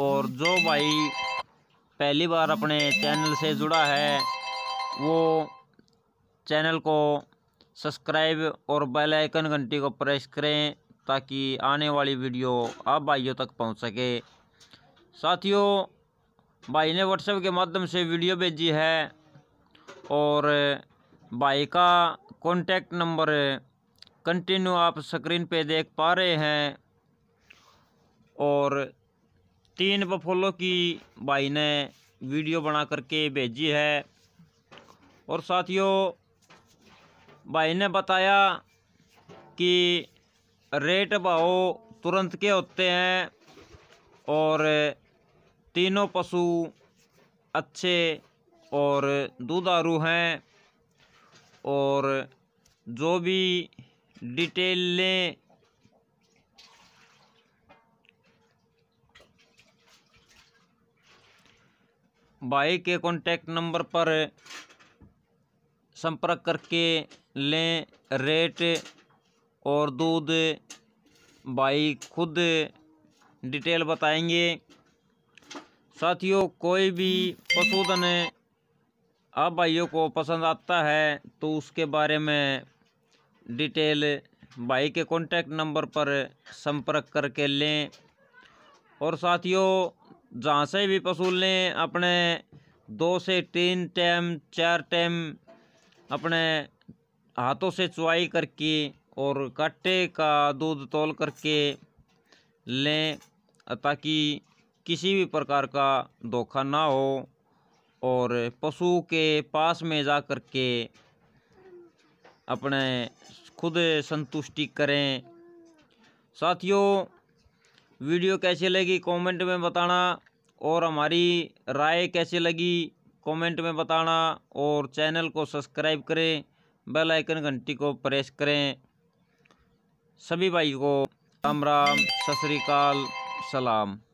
और जो भाई पहली बार अपने चैनल से जुड़ा है वो चैनल को सब्सक्राइब और बेल आइकन घंटी को प्रेस करें ताकि आने वाली वीडियो आप भाइयों तक पहुंच सके साथियों भाई ने व्हाट्सएप के माध्यम से वीडियो भेजी है और भाई का कॉन्टैक्ट नंबर कंटिन्यू आप स्क्रीन पे देख पा रहे हैं और तीन बफोलो की भाई ने वीडियो बना करके भेजी है और साथियों भाई ने बताया कि रेट भाव तुरंत के होते हैं और तीनों पशु अच्छे और दूधारू हैं और जो भी डिटेल लें भाई के कॉन्टैक्ट नंबर पर संपर्क करके लें रेट और दूध भाई खुद डिटेल बताएंगे साथियों कोई भी पशुधन आप भाइयों को पसंद आता है तो उसके बारे में डिटेल भाई के कॉन्टैक्ट नंबर पर संपर्क करके लें और साथियों जहाँ से भी पशु लें अपने दो से तीन टाइम चार टाइम अपने हाथों से चुवाई करके और कट्टे का दूध तोल करके लें ताकि किसी भी प्रकार का धोखा ना हो और पशु के पास में जा कर के अपने खुद संतुष्टि करें साथियों वीडियो कैसे लगी कमेंट में बताना और हमारी राय कैसे लगी कमेंट में बताना और चैनल को सब्सक्राइब करें बेल आइकन घंटी को प्रेस करें सभी भाई को राम राम सत श्रीकाल सलाम